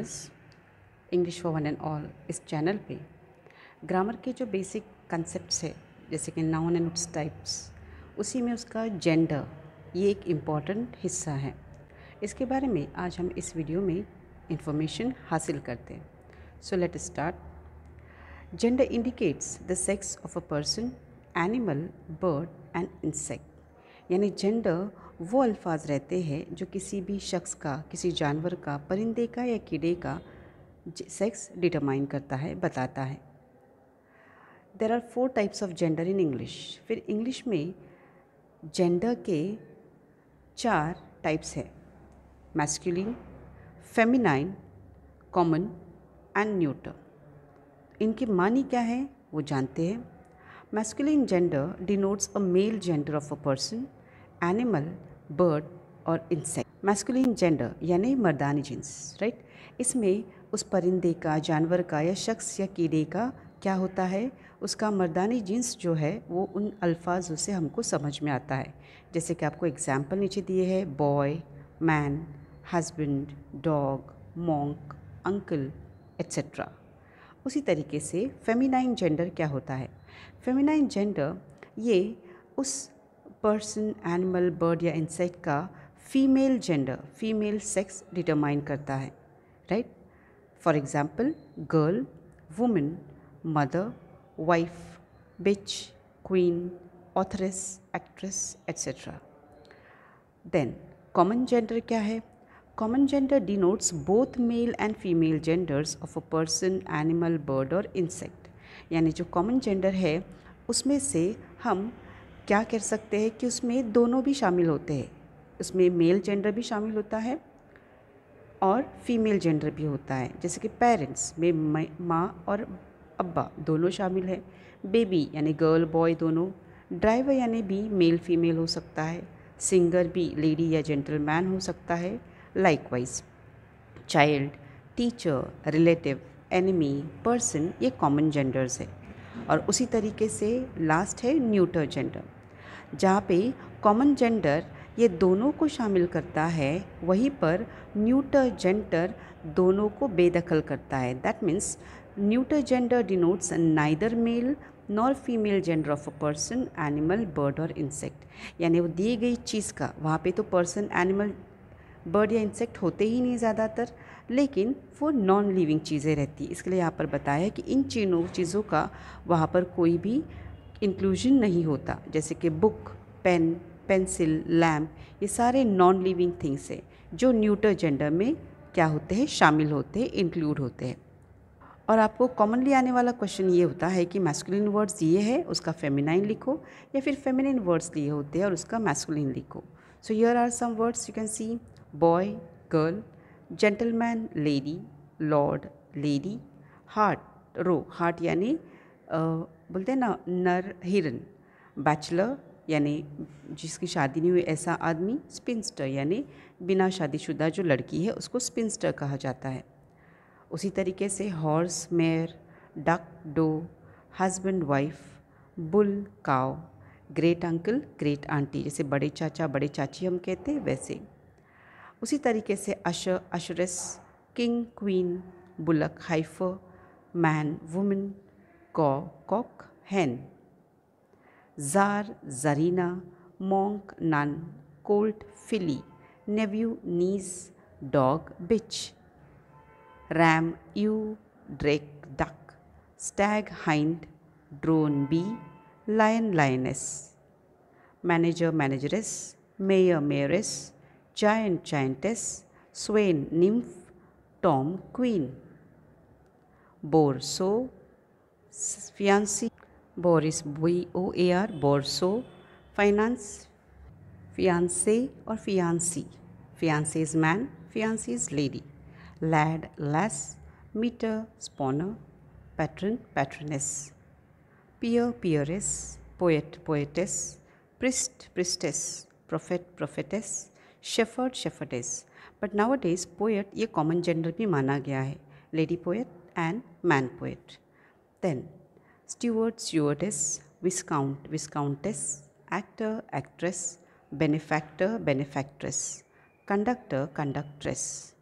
Class English for one and all इस channel पे grammar के जो बेसिक कंसेप्ट है जैसे कि नाउन एंड उट्स टाइप्स उसी में उसका जेंडर ये एक इम्पॉर्टेंट हिस्सा है इसके बारे में आज हम इस वीडियो में इंफॉर्मेशन हासिल करते हैं so let start gender indicates the sex of a person animal bird and insect यानी जेंडर वो अल्फाज रहते हैं जो किसी भी शख्स का किसी जानवर का परिंदे का या कीड़े का सेक्स डिटरमाइन करता है बताता है there are four types of gender in English फिर इंग्लिश में जेंडर के चार टाइप्स हैं masculine feminine common and neuter इनकी मानी क्या है वो जानते हैं masculine gender denotes a male gender of a person animal bird और इंसेक्ट मैस्कुलिन जेंडर यानी मर्दानी जिन्स राइट इसमें उस परिंदे का जानवर का या शख्स या कीड़े का क्या होता है उसका मर्दानी जिन्स जो है वो उन अल्फाजों से हमको समझ में आता है जैसे कि आपको एग्जाम्पल नीचे दिए है boy man husband dog monk uncle etcetera उसी तरीके से फेमिनाइन जेंडर क्या होता है फेमिनाइन जेंडर ये उस पर्सन एनिमल बर्ड या इंसेक्ट का female gender female sex determine करता है right for example girl women mother wife bitch queen authoress actress etcetera then common gender क्या है common gender denotes both male and female genders of a person animal bird और insect यानी जो common gender है उसमें से हम क्या कर सकते हैं कि उसमें दोनों भी शामिल होते हैं उसमें मेल जेंडर भी शामिल होता है और फीमेल जेंडर भी होता है जैसे कि पेरेंट्स में माँ और अब्बा दोनों शामिल है बेबी यानी गर्ल बॉय दोनों ड्राइवर यानी भी मेल फीमेल हो सकता है सिंगर भी लेडी या जेंटलमैन हो सकता है likewise child teacher relative enemy person ये कॉमन जेंडर्स है और उसी तरीके से लास्ट है न्यूटर जेंडर जहाँ पे कॉमन जेंडर ये दोनों को शामिल करता है वहीं पर न्यूटर जेंडर दोनों को बेदखल करता है that means neuter gender denotes neither male nor female gender of a person animal bird और इंसेक्ट यानी वो दी गई चीज़ का वहाँ पे तो पर्सन एनिमल बर्ड या इंसेक्ट होते ही नहीं ज़्यादातर लेकिन वो नॉन लिविंग चीज़ें रहती इसके लिए यहाँ पर बताया है कि इन चीनों चीज़ों का वहाँ पर कोई भी इंक्लूजन नहीं होता जैसे कि बुक पेन पेंसिल लैम्प ये सारे नॉन लिविंग थिंग्स हैं जो न्यूटर जेंडर में क्या होते हैं शामिल होते हैं इंक्लूड होते हैं और आपको कॉमनली आने वाला क्वेश्चन ये होता है कि मैस्कुलिन वर्ड्स ये है उसका फेमिनाइन लिखो या फिर फेमिनिन वर्ड्स लिए होते हैं और उसका मैस्कुलिन लिखो so here are some words you can see boy girl gentleman lady lord lady hart roe hart यानी बोलते हैं ना नर हिरन बैचलर यानी जिसकी शादी नहीं हुई ऐसा आदमी स्पिंस्टर यानी बिना शादीशुदा जो लड़की है उसको स्पिंस्टर कहा जाता है उसी तरीके से horse mare duck doe husband wife bull cow great uncle great aunt जैसे बड़े चाचा बड़े चाची हम कहते हैं वैसे उसी तरीके से usher usheress king queen bullock heifer man women ক cock hen czar czarina monk nun colt filly nephew niece dog bitch ram ewe drake duck stag hind drone bee lion lioness manager manageress mayor mayoress giant giantess swain nymph tom queen boar sow fiancee boar is B O A R boar sow fiance fiance और fiancee fiance is man fiancee is lady lad lass मीटर स्पोनर patron patroness peer peeress poet poetess priest priestess prophet prophetess shepherd shepherdess but nowadays poet ये common gender भी माना गया है lady poet and man poet Then steward, stewardess, viscount, viscountess, actor, actress, benefactor, benefactress, conductor, conductress,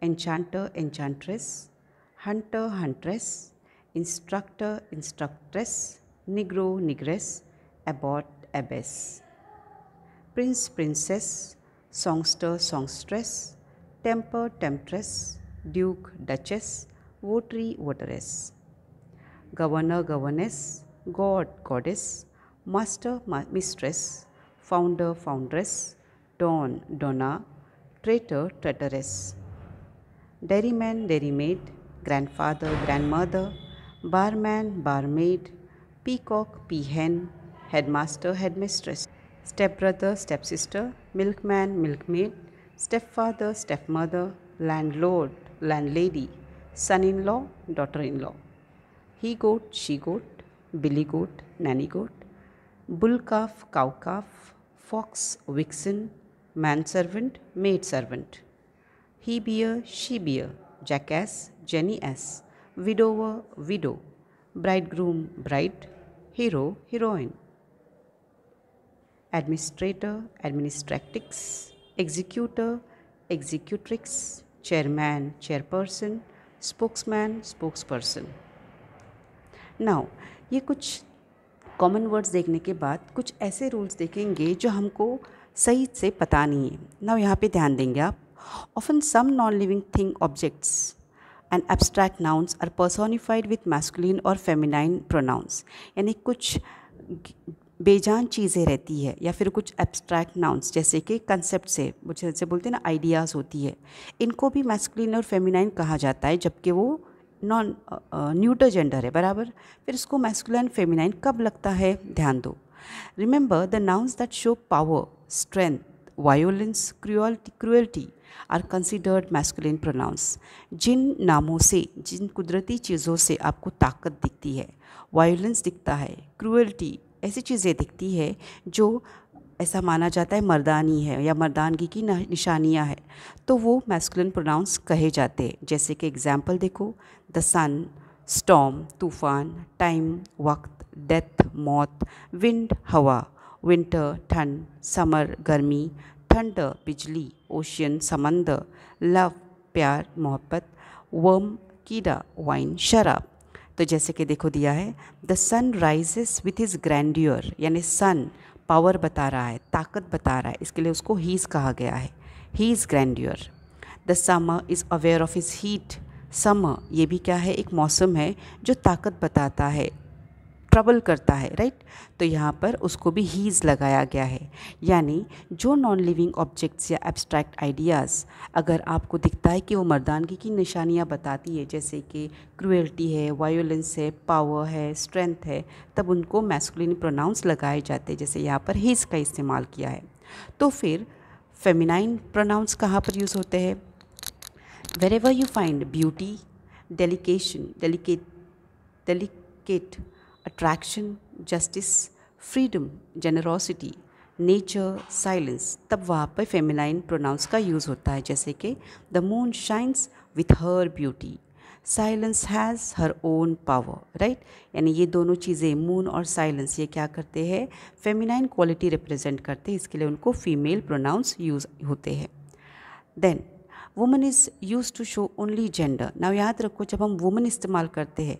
enchanter, enchantress, hunter, huntress, instructor, instructress, negro, negress, abbot, abbess, prince, princess, songster, songstress, temper, temptress, duke, duchess, votary, votaress governor, governess, god, goddess, master, ma mistress, founder, foundress, don, donna, traitor, traitoress, dairyman, dairymaid, grandfather, grandmother, barman, barmaid, peacock, peahen, headmaster, headmistress, stepbrother, stepsister, milkman, milkmaid, stepfather, stepmother, landlord, landlady, son in law, daughter in law he goat, she goat, billy goat, nanny goat, bull calf, cow calf, fox, vixen, manservant, maidservant, he bear, she bear, jackass, jenny-ass, widower, widow, bridegroom, bride, hero, heroine, administrator, administratrix, executor, executrix, chairman, chairperson, spokesman, spokesperson. Now ये कुछ common words देखने के बाद कुछ ऐसे rules देखेंगे जो हमको सही से पता नहीं है नाउ यहाँ पे ध्यान देंगे आप often some non living thing objects and abstract nouns are personified with masculine और फेमिनाइन प्रोनाउंस यानी कुछ बेजान चीज़ें रहती है या फिर कुछ एब्स्ट्रैक्ट नाउन्स जैसे कि कंसेप्ट से जैसे बोलते हैं ना आइडियाज़ होती है इनको भी मैस्कुलिन और फेमिनाइन कहा जाता है जबकि वो नॉन न्यूटर जेंडर है बराबर फिर इसको मैस्कुलाइन फेमिनाइन कब लगता है ध्यान दो remember the nouns that show power strength violence cruelty cruelty are considered masculine pronouns जिन नामों से जिन कुदरती चीज़ों से आपको ताकत दिखती है वायोलेंस दिखता है क्रुअल्टी ऐसी चीज़ें दिखती है जो ऐसा माना जाता है मर्दानी है या मर्दानगी की निशानियाँ है तो वो मैस्कुलिन प्रोनाउंस कहे जाते हैं जैसे कि एग्ज़ाम्पल देखो द सन स्टॉम तूफ़ान टाइम वक्त डेथ मौत विंड हवा विंटर ठंड समर गर्मी ठंड बिजली ओशियन समंदर लव प्यार मोहब्बत वर्म कीड़ा वाइन शराब तो जैसे कि देखो दिया है the sun rises with his grandeur यानी सन पावर बता रहा है ताकत बता रहा है इसके लिए उसको हीज़ कहा गया है he is grandeur the summer is aware of is heat summer ये भी क्या है एक मौसम है जो ताकत बताता है ट्रबल करता है राइट तो यहाँ पर उसको भी हीज़ लगाया गया है यानी जो नॉन लिविंग ऑब्जेक्ट्स या एब्स्ट्रैक्ट आइडियाज़ अगर आपको दिखता है कि वो मर्दानगी की निशानियाँ बताती है जैसे कि क्रुएल्टी है वायोलेंस है पावर है स्ट्रेंथ है तब उनको मैस्कुलिन प्रोनाउंस लगाए जाते हैं जैसे यहाँ पर हीज़ का इस्तेमाल किया है तो फिर फेमिनाइन प्रोनाउंस कहाँ पर यूज़ होते हैं wherever you find beauty dedication delicate delicate attraction justice freedom generosity nature silence तब वहाँ पर फेमिनाइन प्रोनाउंस का यूज़ होता है जैसे कि the moon shines with her beauty silence has her own power right यानी ये दोनों चीज़ें मून और साइलेंस ये क्या करते हैं फेमिनाइन क्वालिटी रिप्रेजेंट करते हैं इसके लिए उनको फीमेल प्रोनाउंस यूज होते हैं then woman is use to show only gender ना याद रखो जब हम वुमन इस्तेमाल करते हैं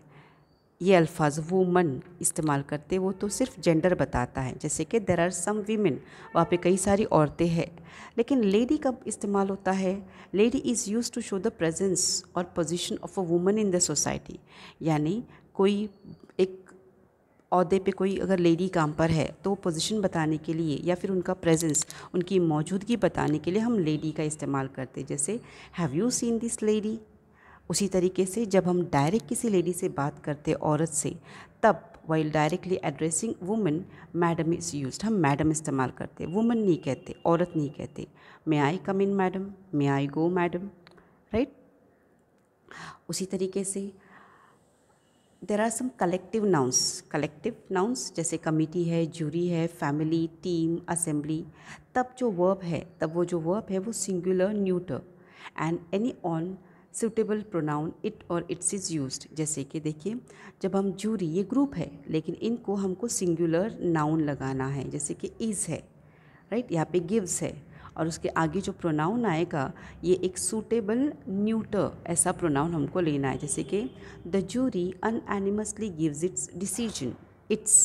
ये अल्फाज वूमन इस्तेमाल करते वो तो सिर्फ जेंडर बताता है जैसे कि देर आर सम वीमेन वहाँ पे कई सारी औरतें हैं लेकिन लेडी कब इस्तेमाल होता है lady is use to show the presence और position of a woman in the society यानी कोई एक अहदे पे कोई अगर लेडी काम पर है तो पोजीशन बताने के लिए या फिर उनका प्रेजेंस उनकी मौजूदगी बताने के लिए हम लेडी का इस्तेमाल करते जैसे have you seen this lady उसी तरीके से जब हम डायरेक्ट किसी लेडी से बात करते औरत से तब while directly addressing women madam is use हम मैडम इस्तेमाल करते वुमेन नहीं कहते औरत नहीं कहते may I come in madam may I go madam right उसी तरीके से there are some collective nouns collective nouns जैसे कमिटी है जूरी है फैमिली टीम असेंबली तब जो वर्ब है तब वो जो वर्ब है वो singular neuter and any one suitable pronoun it और इट्स इज़ यूज जैसे कि देखिए जब हम जूरी ये ग्रुप है लेकिन इनको हमको सिंगुलर नाउन लगाना है जैसे कि इज़ है राइट यहाँ पे गिव्स है और उसके आगे जो प्रोनाउन आएगा ये एक सूटेबल न्यूटर ऐसा प्रोनाउन हमको लेना है जैसे कि the jury unanimously gives its decision its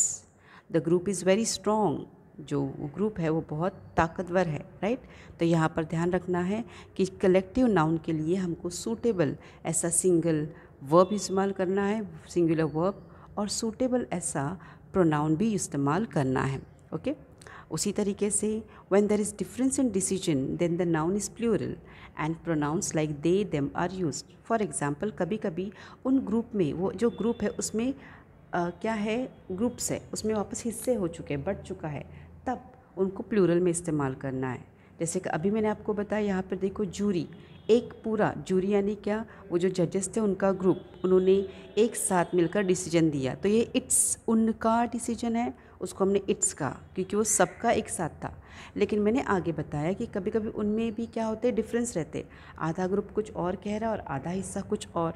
the group is very strong जो ग्रुप है वो बहुत ताकतवर है राइट तो यहाँ पर ध्यान रखना है कि कलेक्टिव नाउन के लिए हमको सूटेबल ऐसा सिंगल वर्ब इस्तेमाल करना है सिंगुलर वर्ब और सूटेबल ऐसा प्रोनाउन भी इस्तेमाल करना है ओके उसी तरीके से when there is difference in decision then the noun is plural and pronouns like they them are use for example कभी कभी उन ग्रुप में वो जो ग्रुप है उसमें आ, क्या है ग्रुप्स है उसमें वापस हिस्से हो चुके हैं बढ़ चुका है तब उनको प्लूरल में इस्तेमाल करना है जैसे कि अभी मैंने आपको बताया यहाँ पर देखो जूरी एक पूरा जूरी यानी क्या वो जो जजेस थे उनका ग्रुप उन्होंने एक साथ मिलकर डिसीजन दिया तो ये इट्स उनका डिसीजन है उसको हमने इट्स का क्योंकि वो सबका एक साथ था लेकिन मैंने आगे बताया कि कभी कभी उनमें भी क्या होते डिफरेंस रहते आधा ग्रुप कुछ और कह रहा है और आधा हिस्सा कुछ और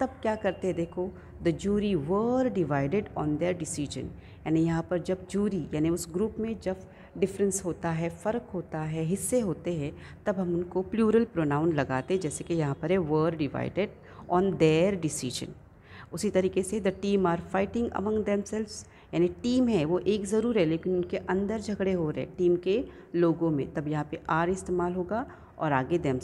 तब क्या करते हैं देखो the jury were divided on their decision यानी यहाँ पर जब जूरी यानी उस ग्रुप में जब डिफरेंस होता है फ़र्क होता है हिस्से होते हैं तब हम उनको प्लूरल प्रोनाउन लगाते जैसे कि यहाँ पर है were divided on their decision उसी तरीके से the team are fighting among themselves यानी टीम है वो एक ज़रूर है लेकिन उनके अंदर झगड़े हो रहे हैं टीम के लोगों में तब यहाँ पे आर इस्तेमाल होगा और आगे दैम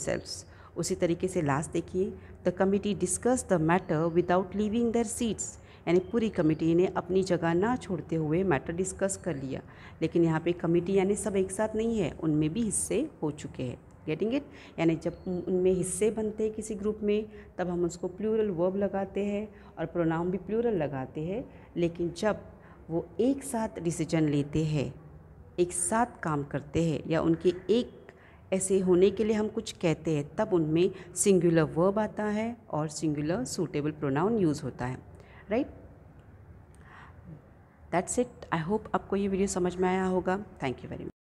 उसी तरीके से लास्ट देखिए the committee discuss the matter without leaving their seats यानी पूरी कमेटी ने अपनी जगह ना छोड़ते हुए मैटर डिस्कस कर लिया लेकिन यहाँ पे कमेटी यानी सब एक साथ नहीं है उनमें भी हिस्से हो चुके हैं गेटिंग इट यानी जब उनमें हिस्से बनते हैं किसी ग्रुप में तब हम उसको प्लूरल वर्ब लगाते हैं और प्रोनाउन भी प्लूरल लगाते हैं लेकिन जब वो एक साथ डिसीजन लेते हैं एक साथ काम करते हैं या उनके एक ऐसे होने के लिए हम कुछ कहते हैं तब उनमें सिंगुलर वर्ब आता है और सिंगुलर सूटेबल प्रोनाउन यूज़ होता है right that's it I hope आपको ये वीडियो समझ में आया होगा थैंक यू वेरी मच